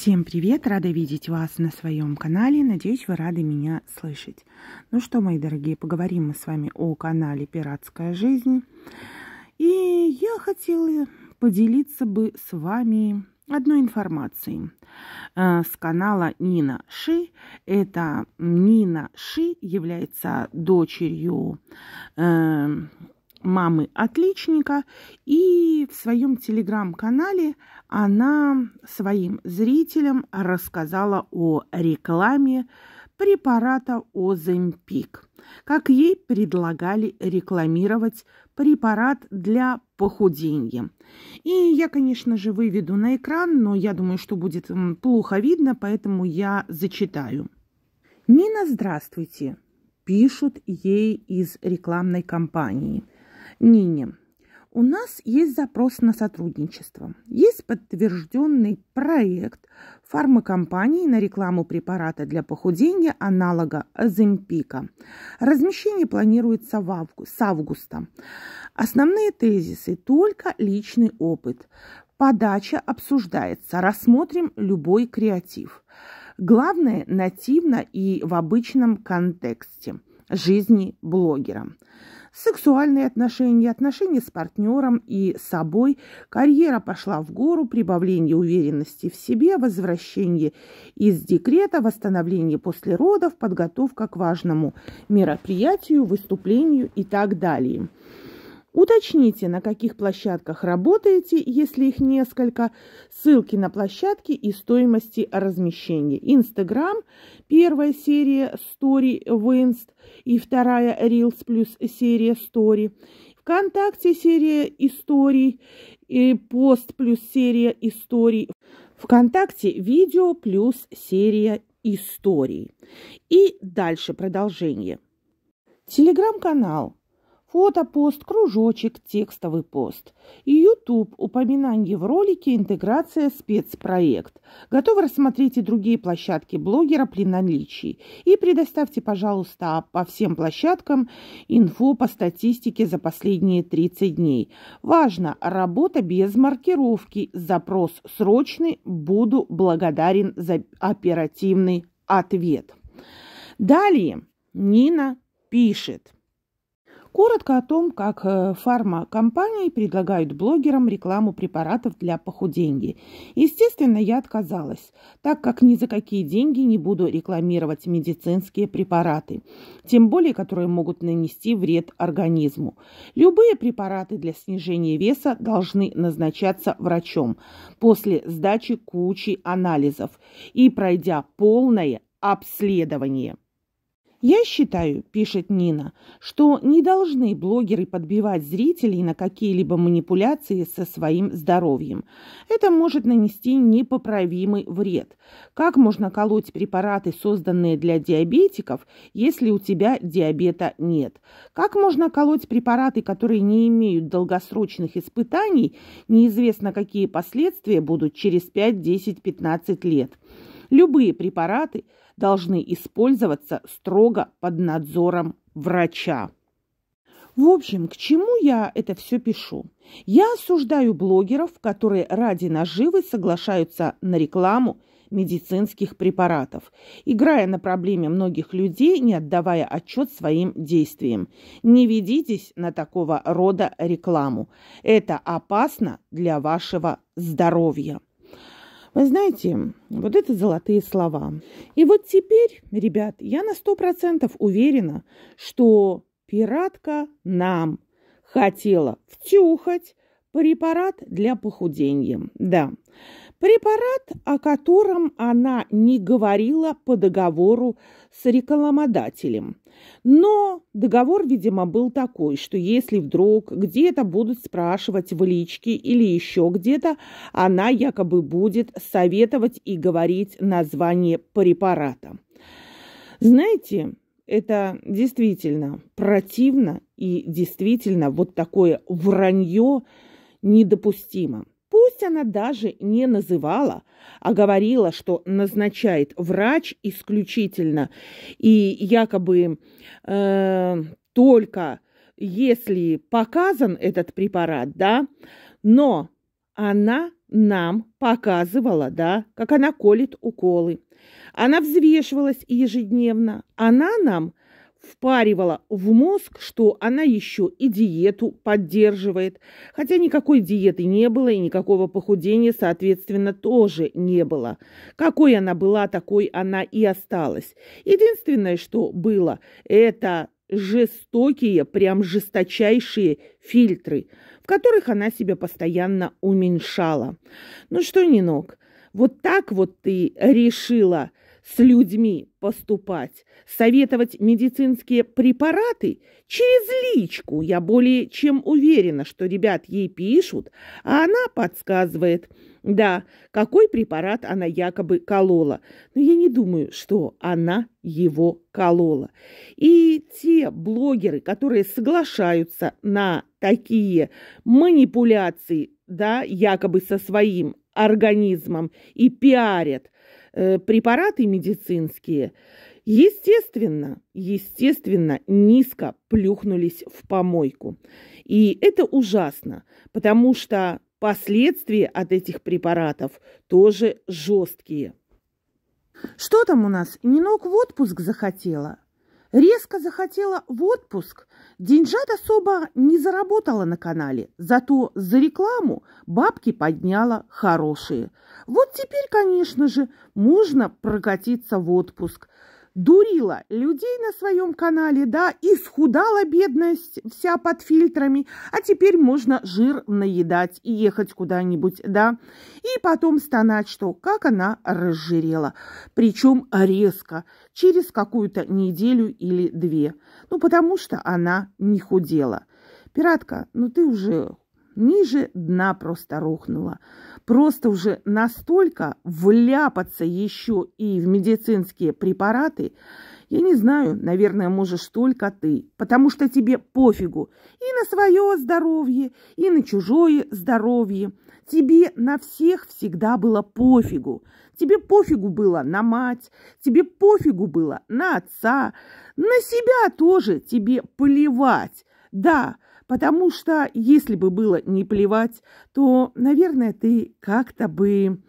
Всем привет! Рада видеть вас на своем канале. Надеюсь, вы рады меня слышать. Ну что, мои дорогие, поговорим мы с вами о канале «Пиратская жизнь». И я хотела поделиться бы с вами одной информацией э, с канала Нина Ши. Это Нина Ши является дочерью э, мамы отличника. И в своем телеграм-канале она своим зрителям рассказала о рекламе препарата Оземпик. Как ей предлагали рекламировать препарат для похудения. И я, конечно же, выведу на экран, но я думаю, что будет плохо видно, поэтому я зачитаю. Нина, здравствуйте пишут ей из рекламной кампании – Нине. У нас есть запрос на сотрудничество. Есть подтвержденный проект фармакомпании на рекламу препарата для похудения аналога Земпика. Размещение планируется в август, с августа. Основные тезисы – только личный опыт. Подача обсуждается. Рассмотрим любой креатив. Главное – нативно и в обычном контексте – жизни блогера. Сексуальные отношения, отношения с партнером и собой, карьера пошла в гору, прибавление уверенности в себе, возвращение из декрета, восстановление после родов, подготовка к важному мероприятию, выступлению и так далее. Уточните, на каких площадках работаете, если их несколько, ссылки на площадки и стоимости размещения. Инстаграм, первая серия Story в Инст и вторая Reels плюс серия Story. ВКонтакте серия историй, и пост плюс серия историй. ВКонтакте видео плюс серия историй. И дальше продолжение. Телеграм-канал – Фотопост, кружочек, текстовый пост. YouTube, упоминание в ролике, интеграция, спецпроект. Готовы рассмотреть и другие площадки блогера при наличии. И предоставьте, пожалуйста, по всем площадкам инфо по статистике за последние 30 дней. Важно, работа без маркировки, запрос срочный, буду благодарен за оперативный ответ. Далее Нина пишет. Коротко о том, как э, фармакомпании предлагают блогерам рекламу препаратов для похудения. Естественно, я отказалась, так как ни за какие деньги не буду рекламировать медицинские препараты, тем более, которые могут нанести вред организму. Любые препараты для снижения веса должны назначаться врачом после сдачи кучи анализов и пройдя полное обследование. «Я считаю», – пишет Нина, – «что не должны блогеры подбивать зрителей на какие-либо манипуляции со своим здоровьем. Это может нанести непоправимый вред. Как можно колоть препараты, созданные для диабетиков, если у тебя диабета нет? Как можно колоть препараты, которые не имеют долгосрочных испытаний, неизвестно какие последствия будут через 5, 10, 15 лет? Любые препараты – должны использоваться строго под надзором врача. В общем, к чему я это все пишу? Я осуждаю блогеров, которые ради наживы соглашаются на рекламу медицинских препаратов, играя на проблеме многих людей, не отдавая отчет своим действиям. Не ведитесь на такого рода рекламу. Это опасно для вашего здоровья. Вы знаете, вот это золотые слова. И вот теперь, ребят, я на сто процентов уверена, что пиратка нам хотела втюхать препарат для похудения. Да, Препарат, о котором она не говорила по договору с рекламодателем. Но договор, видимо, был такой, что если вдруг где-то будут спрашивать в личке или еще где-то, она якобы будет советовать и говорить название препарата. Знаете, это действительно противно и действительно вот такое вранье недопустимо. Пусть она даже не называла, а говорила, что назначает врач исключительно и якобы э, только если показан этот препарат, да, но она нам показывала, да, как она колит уколы. Она взвешивалась ежедневно. Она нам впаривала в мозг, что она еще и диету поддерживает, хотя никакой диеты не было и никакого похудения, соответственно, тоже не было. Какой она была, такой она и осталась. Единственное, что было, это жестокие, прям жесточайшие фильтры, в которых она себя постоянно уменьшала. Ну что, Нинок, вот так вот ты решила – с людьми поступать, советовать медицинские препараты, через личку я более чем уверена, что ребят ей пишут, а она подсказывает, да, какой препарат она якобы колола. Но я не думаю, что она его колола. И те блогеры, которые соглашаются на такие манипуляции, да, якобы со своим организмом и пиарят – Э, препараты медицинские, естественно, естественно, низко плюхнулись в помойку. И это ужасно, потому что последствия от этих препаратов тоже жесткие. Что там у нас? Нинок в отпуск захотела. Резко захотела в отпуск. Деньжат особо не заработала на канале, зато за рекламу бабки подняла хорошие. Вот теперь, конечно же, можно прокатиться в отпуск. Дурила людей на своем канале, да, и схудала бедность вся под фильтрами, а теперь можно жир наедать и ехать куда-нибудь, да, и потом стонать, что как она разжирела, причем резко, через какую-то неделю или две, ну, потому что она не худела. Пиратка, ну ты уже ниже дна просто рухнула. Просто уже настолько вляпаться еще и в медицинские препараты, я не знаю, наверное, можешь только ты, потому что тебе пофигу и на свое здоровье, и на чужое здоровье. Тебе на всех всегда было пофигу. Тебе пофигу было на мать, тебе пофигу было на отца, на себя тоже тебе плевать. Да, Потому что если бы было не плевать, то, наверное, ты как-то бы,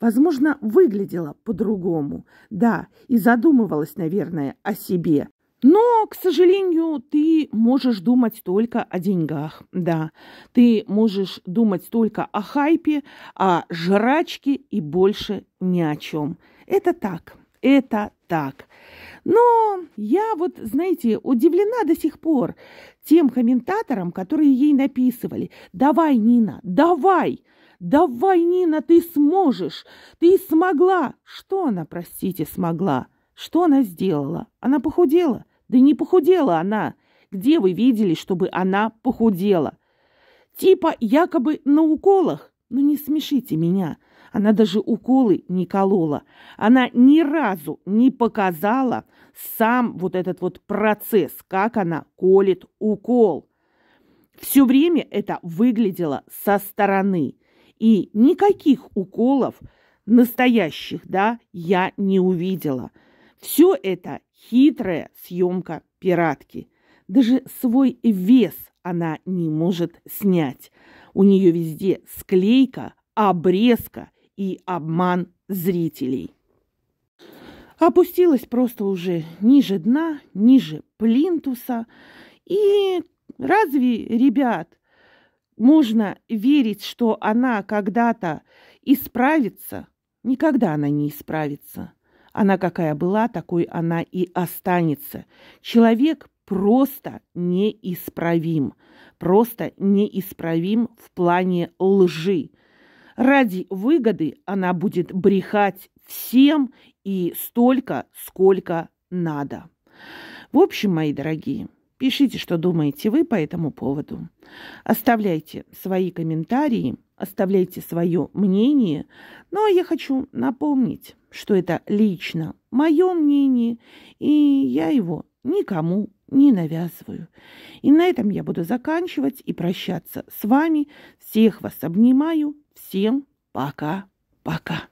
возможно, выглядела по-другому. Да, и задумывалась, наверное, о себе. Но, к сожалению, ты можешь думать только о деньгах, да. Ты можешь думать только о хайпе, о жрачке и больше ни о чем. Это так это так. Но я вот, знаете, удивлена до сих пор тем комментаторам, которые ей написывали. «Давай, Нина, давай! Давай, Нина, ты сможешь! Ты смогла!» Что она, простите, смогла? Что она сделала? Она похудела? Да не похудела она! Где вы видели, чтобы она похудела? Типа якобы на уколах. Ну не смешите меня. Она даже уколы не колола. Она ни разу не показала сам вот этот вот процесс, как она колет укол. Все время это выглядело со стороны. И никаких уколов настоящих, да, я не увидела. Все это хитрая съемка пиратки. Даже свой вес она не может снять. У нее везде склейка, обрезка и обман зрителей. Опустилась просто уже ниже дна, ниже плинтуса. И разве, ребят, можно верить, что она когда-то исправится? Никогда она не исправится. Она какая была, такой она и останется. Человек просто неисправим. Просто неисправим в плане лжи. Ради выгоды она будет брехать всем и столько, сколько надо. В общем, мои дорогие, пишите, что думаете вы по этому поводу. Оставляйте свои комментарии, оставляйте свое мнение. Но ну, а я хочу напомнить, что это лично мое мнение, и я его никому не навязываю. И на этом я буду заканчивать и прощаться с вами. Всех вас обнимаю Всем пока-пока.